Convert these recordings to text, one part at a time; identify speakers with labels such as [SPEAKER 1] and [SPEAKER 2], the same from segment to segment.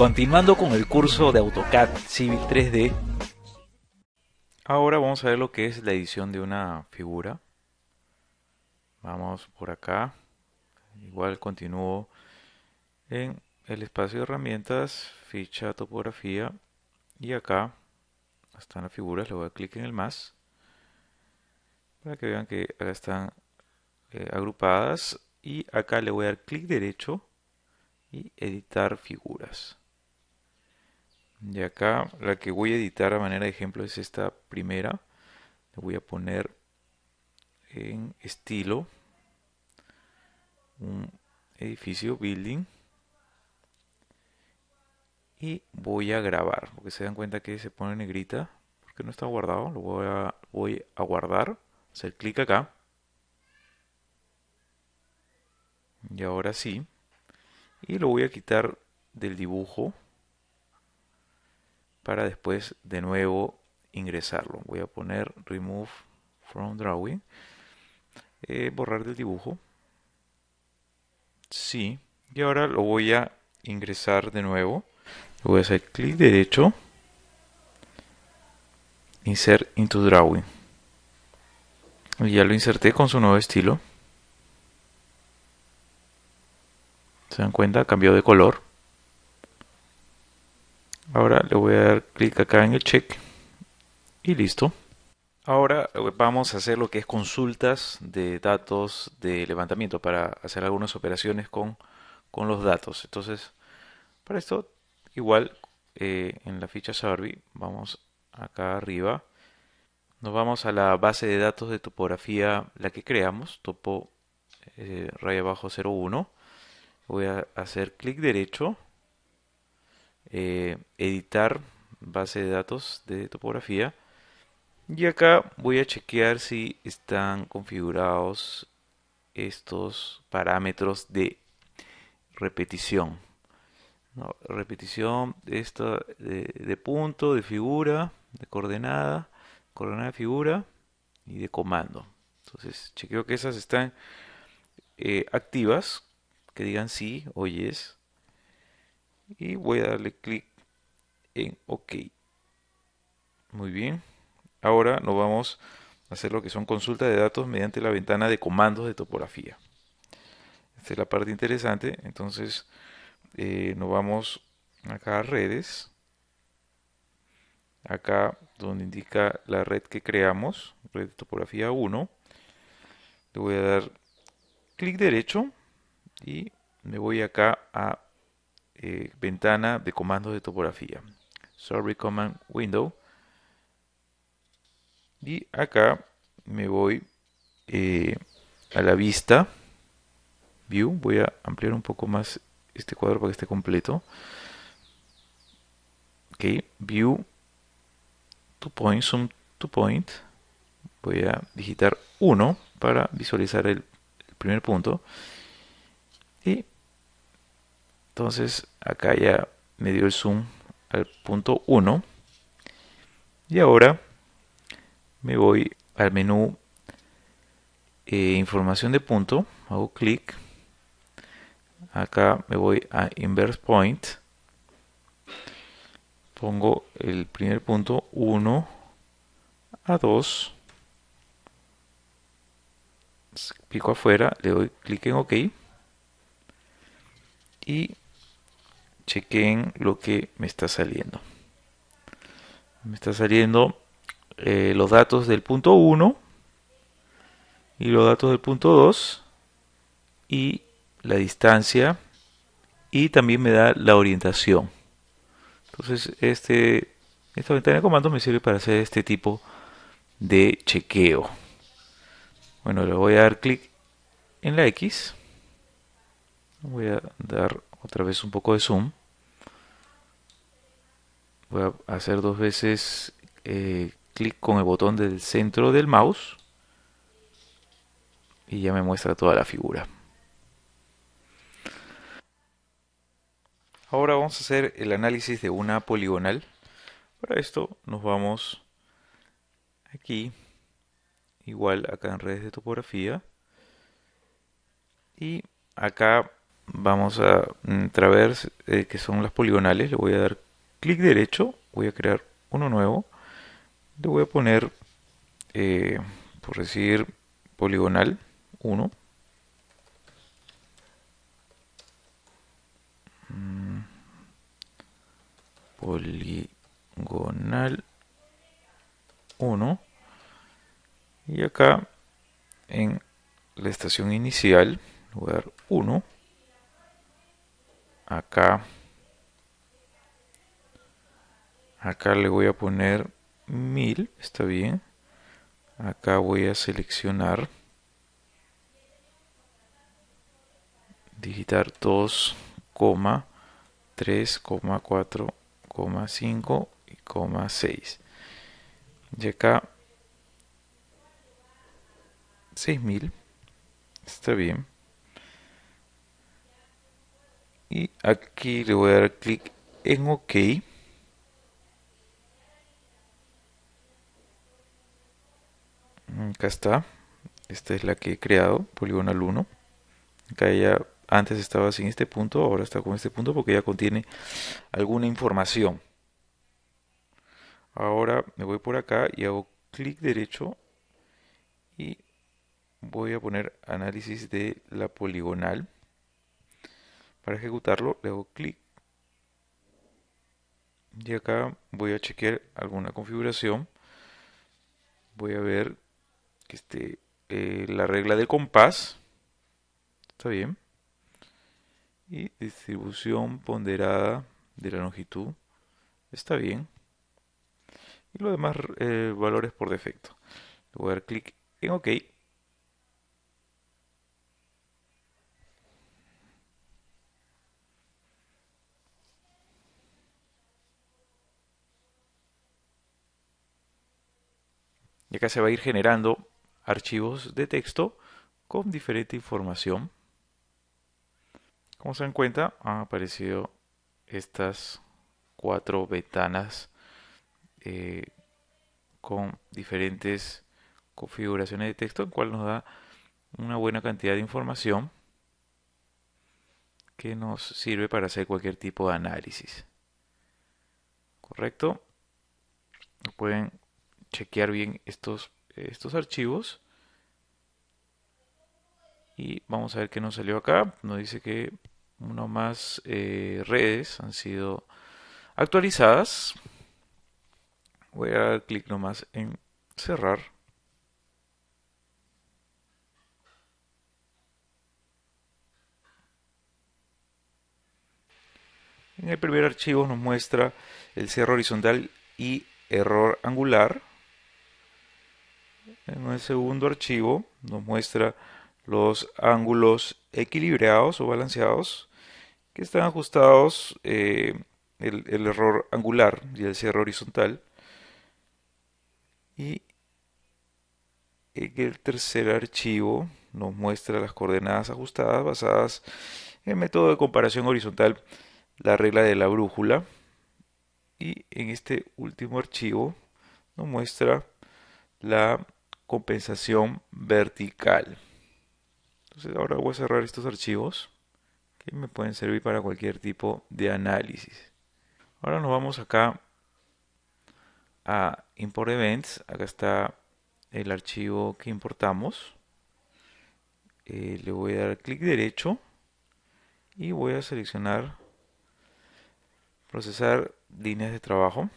[SPEAKER 1] Continuando con el curso de AutoCAD Civil 3D, ahora vamos a ver lo que es la edición de una figura. Vamos por acá, igual continúo en el espacio de herramientas, ficha, topografía y acá están las figuras, le voy a clic en el más para que vean que están eh, agrupadas y acá le voy a dar clic derecho y editar figuras. Y acá la que voy a editar a manera de ejemplo es esta primera. Le voy a poner en estilo un edificio building y voy a grabar porque se dan cuenta que se pone negrita porque no está guardado lo voy a, voy a guardar hacer clic acá y ahora sí y lo voy a quitar del dibujo para después de nuevo ingresarlo. Voy a poner remove from drawing, eh, borrar del dibujo. Sí, y ahora lo voy a ingresar de nuevo. voy a hacer clic derecho, insert into drawing. ya lo inserté con su nuevo estilo. ¿Se dan cuenta? Cambió de color. Ahora le voy a dar clic acá en el check y listo. Ahora eh, vamos a hacer lo que es consultas de datos de levantamiento para hacer algunas operaciones con, los datos. Entonces, para esto, igual eh, en la ficha survey, vamos acá arriba, nos vamos a la base de datos de topografía, la que creamos, topo eh, raya abajo 01. Voy a hacer clic derecho eh, editar base de datos de topografía y acá voy a chequear si están configurados estos parámetros de repetición repetición de, de, punto de figura de coordenada coordenada de figura y de comando entonces chequeo que esas están eh, activas que digan sí o y voy a darle clic en OK. Muy bien. Ahora nos vamos a hacer lo que son consultas de datos mediante la ventana de comandos de topografía. Esta es la parte interesante. Entonces eh, nos vamos acá a redes. Acá donde indica la red que creamos, red de topografía 1. Le voy a dar clic derecho y me voy acá a eh, ventana de comando de topografía. Sorry Command Window. Y acá me voy eh, a la vista. View. Voy a ampliar un poco más este cuadro para que esté completo. Ok. View. To point. sum to point. Voy a digitar 1 para visualizar el primer punto. Y entonces acá ya me dio el zoom al punto 1. Y ahora me voy al menú eh, información de punto. Hago clic. Acá me voy a inverse point. Pongo el primer punto 1 a 2. Pico afuera, le doy clic en OK. Y chequeen lo que me está saliendo. Me está saliendo eh, los datos del punto 1 y los datos del punto 2 y la distancia y también me da la orientación. Entonces este, esta ventana de comando me sirve para hacer este tipo de chequeo. Bueno, le voy a dar clic en la X. Voy a dar otra vez un poco de zoom voy a hacer dos veces eh, clic con el botón del centro del mouse y ya me muestra toda la figura. Ahora vamos a hacer el análisis de una poligonal. Para esto nos vamos aquí, igual acá en redes de topografía. Y acá vamos a mm, traer eh, que son las poligonales. Le voy a dar clic derecho, voy a crear uno nuevo, le voy a poner, eh, por decir, poligonal 1. Mm, poligonal 1. Y acá en la estación inicial, lugar 1. Acá Acá le voy a poner 1000, está bien. Acá voy a seleccionar. Digitar 2, 3, 4, 5 y 6. Y acá 6000. Está bien. Y aquí le voy a dar clic en OK. acá está. Esta es la que he creado, poligonal 1. Acá ella antes estaba sin este punto, ahora está con este punto porque ya contiene alguna información. Ahora me voy por acá y hago clic derecho y voy a poner análisis de la poligonal. Para ejecutarlo le hago clic y acá voy a chequear alguna configuración. Voy a ver que esté eh, la regla de compás. Está bien. Y distribución ponderada de la longitud. Está bien. Y los demás eh, valores por defecto. voy a dar clic en OK. Y acá se va a ir generando archivos de texto con diferente información. Como se dan cuenta, han aparecido estas cuatro ventanas eh, con diferentes configuraciones de texto, en cual nos da una buena cantidad de información que nos sirve para hacer cualquier tipo de análisis. ¿Correcto? Pueden chequear bien estos estos archivos. Y vamos a ver que nos salió acá. Nos dice que uno más eh, redes han sido actualizadas. Voy a dar clic nomás en cerrar. En el primer archivo nos muestra el cierre horizontal y error angular en el segundo archivo nos muestra los ángulos equilibrados o balanceados que están ajustados eh, el, el, error angular y el cierre horizontal. Y en el tercer archivo nos muestra las coordenadas ajustadas basadas en el método de comparación horizontal, la regla de la brújula. Y en este último archivo nos muestra la compensación vertical. Entonces ahora voy a cerrar estos archivos que me pueden servir para cualquier tipo de análisis. Ahora nos vamos acá a Import Events. Acá está el archivo que importamos. Eh, le voy a dar clic derecho y voy a seleccionar procesar líneas de trabajo.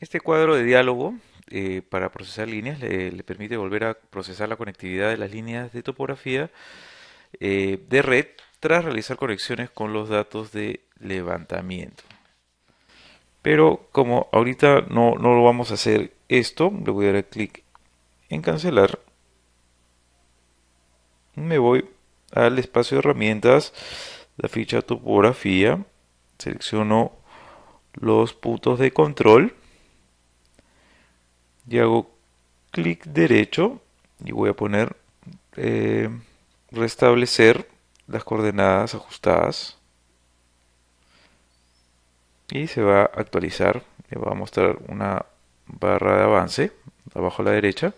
[SPEAKER 1] Este cuadro de diálogo eh, para procesar líneas, le, permite volver a procesar la conectividad de las líneas de topografía eh, de red tras realizar conexiones con los datos de levantamiento. Pero como ahorita no, no lo vamos a hacer esto, le voy a dar clic en cancelar. Me voy al espacio de herramientas, la ficha topografía, selecciono los puntos de control y hago clic derecho y voy a poner eh, restablecer las coordenadas ajustadas y se va a actualizar le va a mostrar una barra de avance abajo a la derecha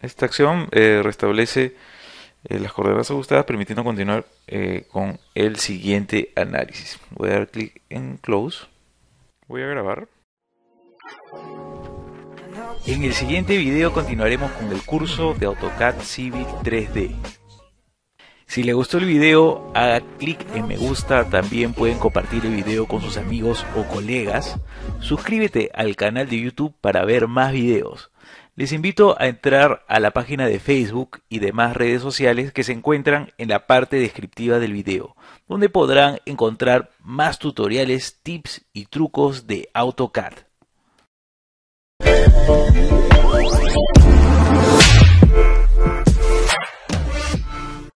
[SPEAKER 1] esta acción eh, restablece eh, las coordenadas ajustadas permitiendo continuar con el siguiente análisis voy a dar clic en close Voy a grabar. En el siguiente video continuaremos con el curso de AutoCAD civil 3D. Si le gustó el video, haga clic en me gusta, también pueden compartir el video con sus amigos o colegas. Suscríbete al canal de YouTube para ver más videos. Les invito a entrar a la página de Facebook y demás redes sociales que se encuentran en la parte descriptiva del video, donde podrán encontrar más tutoriales, tips y trucos de AutoCAD.